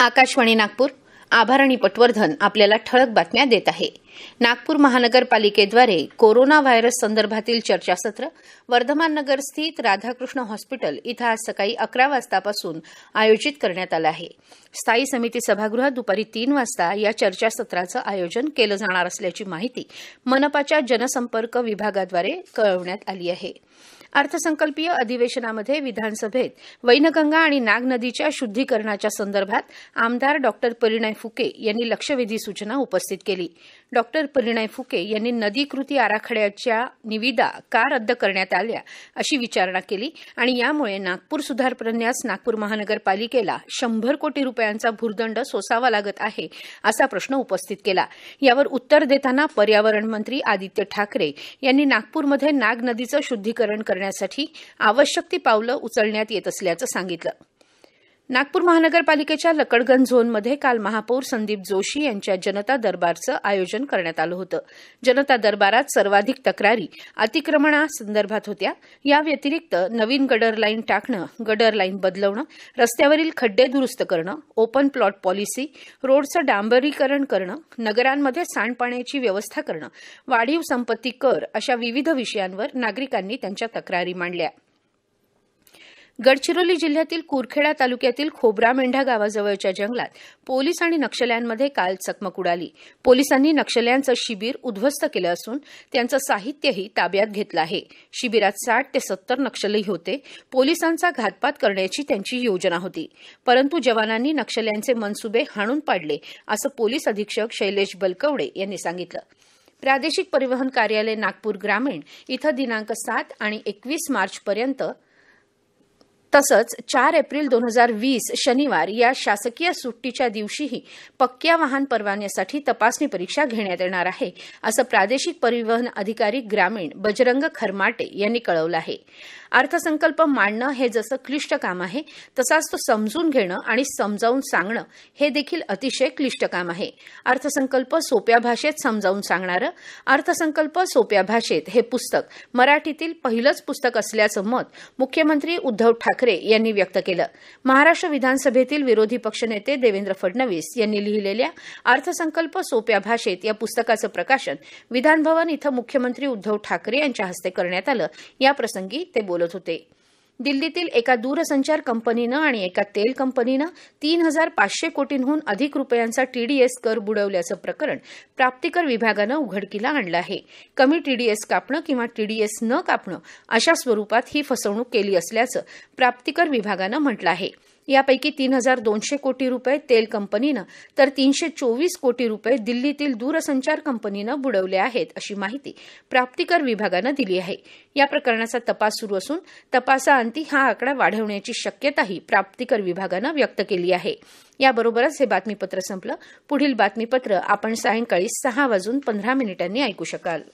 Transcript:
आकाशवाणी नागपूर आभारणी पटवर्धन आपल्याला ठळक बातम्या देत आहे नागपूर महानगरपालिकेद्वारे कोरोना व्हायरस संदर्भातील चर्चासत्र वर्धमान नगर स्थित राधाकृष्ण हॉस्पिटल इथं आज सकाळी अकरा वाजतापासून आयोजित करण्यात आलं आहे स्थायी समिती सभागृहात दुपारी तीन वाजता या चर्चासत्राचं आयोजन केलं जाणार असल्याची माहिती मनपाच्या जनसंपर्क विभागाद्वारे कळवण्यात आली आहे अर्थसंकल्पीय अधिवेशनामध्ये विधानसभेत वैनगंगा आणि नाग नदीच्या शुद्धीकरणाच्या संदर्भात आमदार डॉक्टर परिणय फुके यांनी लक्षवेधी सूचना उपस्थित केली डॉक्टर परिणय फुके यांनी नदी कृती आराखड्याच्या निविदा का रद्द करण्यात आल्या अशी विचारणा केली आणि यामुळे नागपूर सुधार प्रन्यास नागपूर महानगरपालिकेला शंभर कोटी रुपयांचा भूर्दंड सोसावा लागत आहे असा प्रश्न उपस्थित केला यावर उत्तर देताना पर्यावरण मंत्री आदित्य ठाकरे यांनी नागपूरमध्ये नाग नदीचं शुद्धीकरण करण्यात करण्यासाठी आवश्यक ती पावलं उचलण्यात येत असल्याचं सांगितलं नागपूर महानगरपालिकेच्या लकडगंज झोनमध्ये काल महापौर संदीप जोशी यांच्या जनता दरबारचं आयोजन करण्यात आलं होतं जनता दरबारात सर्वाधिक तक्रारी अतिक्रमणासंदर्भात होत्या या व्यतिरिक्त नवीन गडर लाईन टाकणं गडर लाईन बदलवणं रस्त्यावरील खड्डे दुरुस्त करणं ओपन प्लॉट पॉलिसी रोडचं डांबरीकरण करणं नगरांमध्ये सांडपाण्याची व्यवस्था करणं वाढीव संपत्ती कर अशा विविध विषयांवर नागरिकांनी त्यांच्या तक्रारी मांडल्या गडचिरोली जिल्ह्यातील कुरखेडा तालुक्यातील खोब्रा मेंढा गावाजवळच्या जंगलात पोलीस आणि नक्षल्यांमध्ये काल चकमक उडाली पोलिसांनी नक्षल्यांचं शिबिर उद्ध्वस्त केलं असून त्यांचं साहित्यही ताब्यात घेतलं आहे शिबिरात साठ ते सत्तर नक्षलही होते पोलिसांचा घातपात करण्याची त्यांची योजना होती परंतु जवानांनी नक्षल्यांचे मनसुबे हाणून पाडले असं पोलीस अधीक्षक शैलेश बलकवडे यांनी सांगितलं प्रादेशिक परिवहन कार्यालय नागपूर ग्रामीण इथं दिनांक सात आणि एकवीस मार्चपर्यंत तसंच चार एप्रिल दोन हजार वीस शनिवार या शासकीय सुट्टीच्या दिवशीही पक्क्या वाहन परवान्यासाठी तपासणी परीक्षा घेण्यात येणार आहे असं प्रादेशिक परिवहन अधिकारी ग्रामीण बजरंग खरमाटे यांनी कळवलं आहे अर्थसंकल्प मांडणं हे जसं क्लिष्ट काम आहे तसाच तो समजून घेणं आणि समजावून सांगणं हे देखील अतिशय क्लिष्ट काम आहे अर्थसंकल्प सोप्या भाषेत समजावून सांगणारं अर्थसंकल्प सोप्या भाषेत हे पुस्तक मराठीतील पहिलंच पुस्तक असल्याचं मत मुख्यमंत्री उद्धव ठाकरे ठाकरे यांनी व्यक्त केलं महाराष्ट्र विधानसभेतील विरोधी पक्षनेते देवेंद्र फडणवीस यांनी लिहिलेल्या अर्थसंकल्प सोप्या भाषेत या पुस्तकाचं प्रकाशन विधानभवन इथं मुख्यमंत्री उद्धव ठाकरे यांच्या हस्ते करण्यात आलं याप्रसंगी ते बोलत होते दिल्लीतील एका दूरसंचार कंपनीनं आणि एका तेल कंपनीनं तीन हजार पाचशे कोटींहून अधिक रुपयांचा टीडीएस कर बुडवल्याचं प्रकरण प्राप्तिकर विभागानं उघडकीला आणलं आहे कमी टीडीएस कापणं किंवा टीडीएस न कापणं अशा स्वरूपात ही फसवणूक केली असल्याचं प्राप्तिकर विभागानं म्हटलं आहे यापैकी तीन हजार दोनशे कोटी रुपये तेल कंपनीनं तर तीनशे चोवीस कोटी रुपये दिल्लीतील दूरसंचार कंपनीनं बुडवले आहेत अशी माहिती प्राप्तिकर विभागानं दिली आहे या प्रकरणाचा तपास सुरू असून तपासाअंती हा आकडा वाढवण्याची शक्यताही प्राप्तिकर विभागानं व्यक्त केली आहे याबरोबरच हे बातमीपत्र संपलं पुढील बातमीपत्र आपण सायंकाळी सहा वाजून पंधरा मिनिटांनी ऐकू शकाल